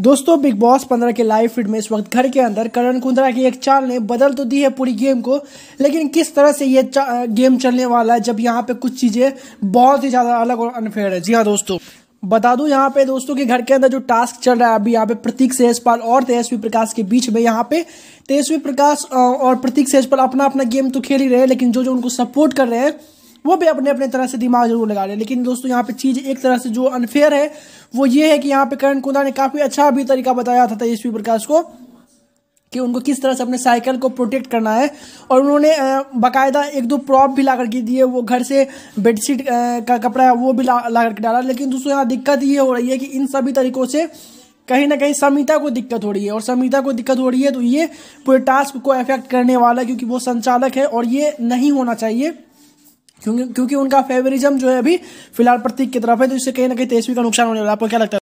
दोस्तों big boss पंद्रह के लाइव फीड में इस वक्त घर के अंदर करण कुंद्रा की एक चाल ने बदल तो दी है पूरी गेम को लेकिन किस तरह से ये गेम चलने वाला है जब यहाँ पे कुछ चीजें बहुत ही ज्यादा अलग और अनफेयर है जी हाँ दोस्तों बता दूं यहाँ पे दोस्तों के घर के अंदर जो टास्क चल रहा है अभी यहाँ पे प्रतीक सेजपाल और तेजस्वी प्रकाश के बीच में यहाँ पे तेजस्वी प्रकाश और प्रतीक सेजपाल अपना अपना गेम तो खेल ही रहे हैं लेकिन जो जो उनको सपोर्ट कर रहे हैं वो भी अपने अपने तरह से दिमाग जरूर लगा रहे हैं लेकिन दोस्तों यहाँ पे चीज़ एक तरह से जो अनफेयर है वो ये है कि यहाँ पे करण कुंदा ने काफ़ी अच्छा भी तरीका बताया था तेजस्वी प्रकाश को कि उनको किस तरह से अपने साइकिल को प्रोटेक्ट करना है और उन्होंने बाकायदा एक दो प्रॉप भी ला करके दिए वो घर से बेडशीट का कपड़ा है वो भी ला ला करके डाला लेकिन दोस्तों यहाँ दिक्कत ये हो रही है कि इन सभी तरीकों से कहीं ना कहीं समिता को दिक्कत हो रही है और समिता को दिक्कत हो रही है तो ये पूरे टास्क को अफेक्ट करने वाला है क्योंकि वो संचालक है और ये नहीं होना चाहिए क्योंकि क्योंकि उनका फेवरिज्म जो है अभी फिलहाल प्रतीक की तरफ है तो इससे कहीं ना कहीं तेजस्वी का नुकसान होने वाला आपको क्या लगता है